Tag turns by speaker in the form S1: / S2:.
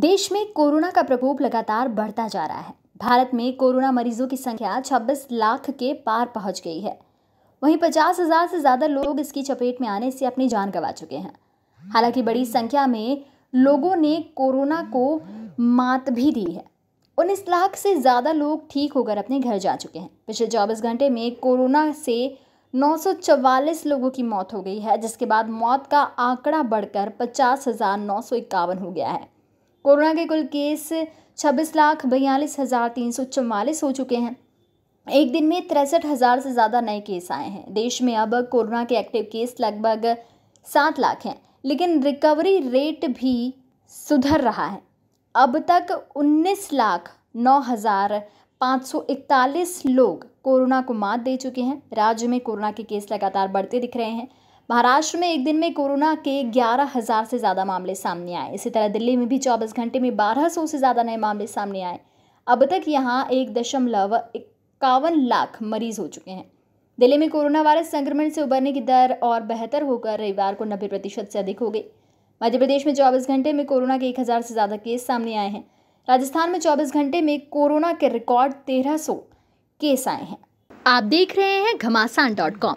S1: देश में कोरोना का प्रकोप लगातार बढ़ता जा रहा है भारत में कोरोना मरीजों की संख्या 26 लाख के पार पहुंच गई है वहीं पचास हजार से ज़्यादा लोग इसकी चपेट में आने से अपनी जान गंवा चुके हैं हालांकि बड़ी संख्या में लोगों ने कोरोना को मात भी दी है उन्नीस लाख से ज़्यादा लोग ठीक होकर अपने घर जा चुके हैं पिछले चौबीस घंटे में कोरोना से नौ लोगों की मौत हो गई है जिसके बाद मौत का आंकड़ा बढ़कर पचास हो गया है कोरोना के कुल केस छब्बीस लाख बयालीस हज़ार तीन सौ चौवालीस हो चुके हैं एक दिन में तिरसठ हज़ार से ज़्यादा नए केस आए हैं देश में अब कोरोना के एक्टिव केस लगभग सात लाख हैं लेकिन रिकवरी रेट भी सुधर रहा है अब तक उन्नीस लाख नौ हज़ार पाँच सौ इकतालीस लोग कोरोना को मात दे चुके हैं राज्य में कोरोना के केस लगातार बढ़ते दिख रहे हैं महाराष्ट्र में एक दिन में कोरोना के ग्यारह हज़ार से ज़्यादा मामले सामने आए इसी तरह दिल्ली में भी चौबीस घंटे में बारह सौ से ज़्यादा नए मामले सामने आए अब तक यहाँ एक दशमलव इक्यावन लाख मरीज हो चुके हैं दिल्ली में कोरोना वायरस संक्रमण से उबरने की दर और बेहतर होकर रविवार को नब्बे प्रतिशत से अधिक हो गई मध्य प्रदेश में चौबीस घंटे में कोरोना के एक हज़ार से ज़्यादा केस सामने आए हैं राजस्थान में चौबीस घंटे में कोरोना के रिकॉर्ड तेरह सौ केस आए हैं आप देख रहे हैं घमासान डॉट कॉम